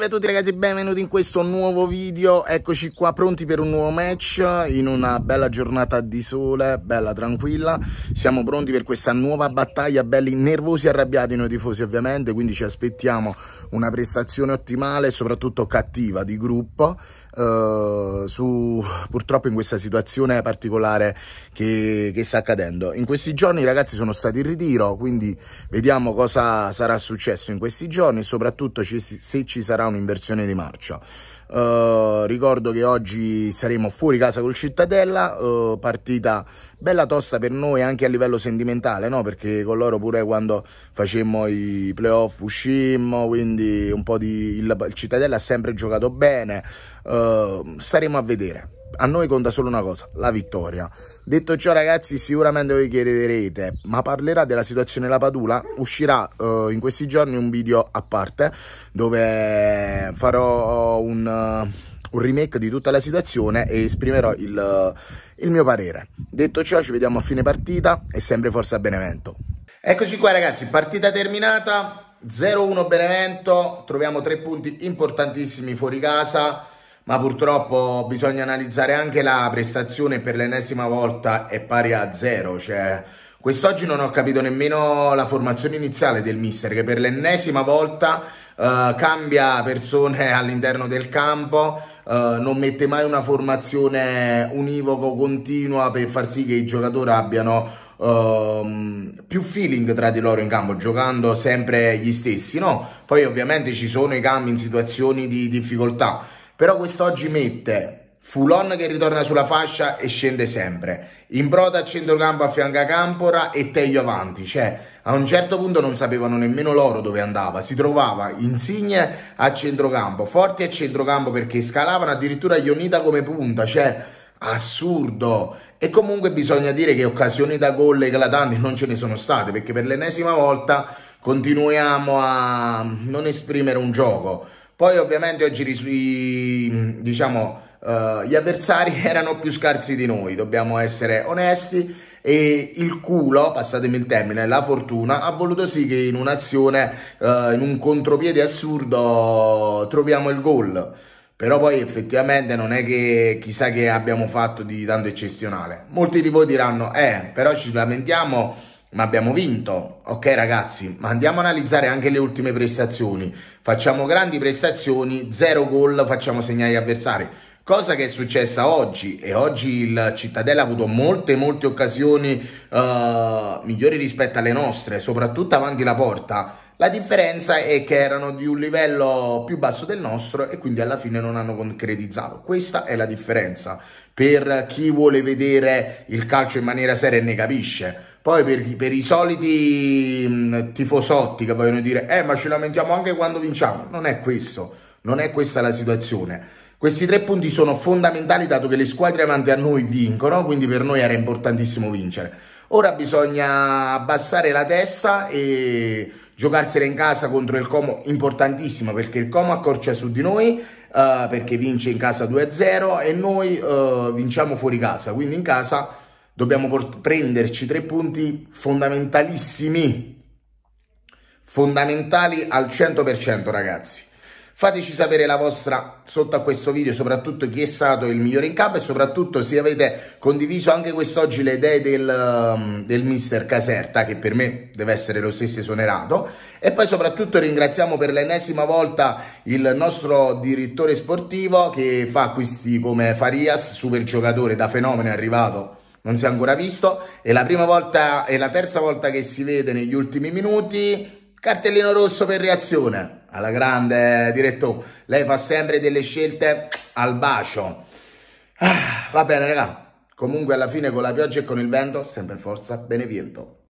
Salve a tutti ragazzi benvenuti in questo nuovo video Eccoci qua pronti per un nuovo match In una bella giornata di sole, bella tranquilla Siamo pronti per questa nuova battaglia Belli nervosi e arrabbiati noi tifosi ovviamente Quindi ci aspettiamo una prestazione ottimale soprattutto cattiva di gruppo eh, su purtroppo in questa situazione particolare che, che sta accadendo. In questi giorni i ragazzi sono stati in ritiro, quindi vediamo cosa sarà successo in questi giorni e soprattutto ci, se ci sarà un'inversione di marcia. Uh, ricordo che oggi saremo fuori casa col Cittadella, uh, partita bella tosta per noi anche a livello sentimentale, no? Perché con loro pure quando facemmo i playoff uscimmo, quindi un po' di... il, il Cittadella ha sempre giocato bene, uh, staremo a vedere. A noi conta solo una cosa, la vittoria. Detto ciò ragazzi, sicuramente voi chiederete, ma parlerà della situazione La Padula? Uscirà uh, in questi giorni un video a parte dove farò un... Uh, un remake di tutta la situazione e esprimerò il, eh, il mio parere. Detto ciò ci vediamo a fine partita e sempre forza a Benevento. Eccoci qua ragazzi, partita terminata, 0-1 Benevento, troviamo tre punti importantissimi fuori casa, ma purtroppo bisogna analizzare anche la prestazione per l'ennesima volta è pari a 0, cioè quest'oggi non ho capito nemmeno la formazione iniziale del mister che per l'ennesima volta eh, cambia persone all'interno del campo, eh, non mette mai una formazione univoco continua per far sì che i giocatori abbiano Uh, più feeling tra di loro in campo, giocando sempre gli stessi, no? Poi ovviamente ci sono i cambi in situazioni di difficoltà, però quest'oggi mette Fulon che ritorna sulla fascia e scende sempre. In broda a centrocampo a fianco a Campora e Teglio avanti. Cioè, a un certo punto non sapevano nemmeno loro dove andava. Si trovava Insigne a centrocampo, Forti a centrocampo perché scalavano addirittura Ionita come punta. Cioè, assurdo. E comunque bisogna dire che occasioni da gol eclatanti non ce ne sono state perché per l'ennesima volta continuiamo a non esprimere un gioco. Poi ovviamente oggi, diciamo eh, gli avversari erano più scarsi di noi, dobbiamo essere onesti e il culo, passatemi il termine, la fortuna ha voluto sì che in un'azione, uh, in un contropiede assurdo, troviamo il gol. Però poi effettivamente non è che chissà che abbiamo fatto di tanto eccezionale. Molti di voi diranno, eh, però ci lamentiamo, ma abbiamo vinto. Ok ragazzi, ma andiamo a analizzare anche le ultime prestazioni. Facciamo grandi prestazioni, zero gol, facciamo segnare agli avversari. Cosa che è successa oggi e oggi il Cittadella ha avuto molte molte occasioni uh, migliori rispetto alle nostre, soprattutto avanti la porta. La differenza è che erano di un livello più basso del nostro e quindi alla fine non hanno concretizzato. Questa è la differenza per chi vuole vedere il calcio in maniera seria e ne capisce. Poi per, per, i soliti mm, tifosotti che vogliono dire eh ma ci lamentiamo anche quando vinciamo, non è questo, non è questa la situazione. Questi tre punti sono fondamentali dato che le squadre avanti a noi vincono, quindi per noi era importantissimo vincere. Ora bisogna abbassare la testa e giocarsela in casa contro il Como, importantissimo perché il Como accorcia su di noi, eh, perché vince in casa 2-0 e noi eh, vinciamo fuori casa, quindi in casa dobbiamo prenderci tre punti fondamentalissimi, fondamentali al 100% ragazzi. Fateci sapere la vostra sotto a questo video, soprattutto chi è stato il migliore in campo e soprattutto se avete condiviso anche quest'oggi le idee del, um, del mister Caserta, che per me deve essere lo stesso esonerato. E poi soprattutto ringraziamo per l'ennesima volta il nostro direttore sportivo che fa acquisti come Farias, super giocatore da fenomeno è arrivato non si è ancora visto, è la prima volta, è la terza volta che si vede negli ultimi minuti, Cartellino rosso per reazione. Alla grande, eh, direttore. Lei fa sempre delle scelte al bacio. Ah, va bene, raga. Comunque alla fine con la pioggia e con il vento, sempre forza, beneviento.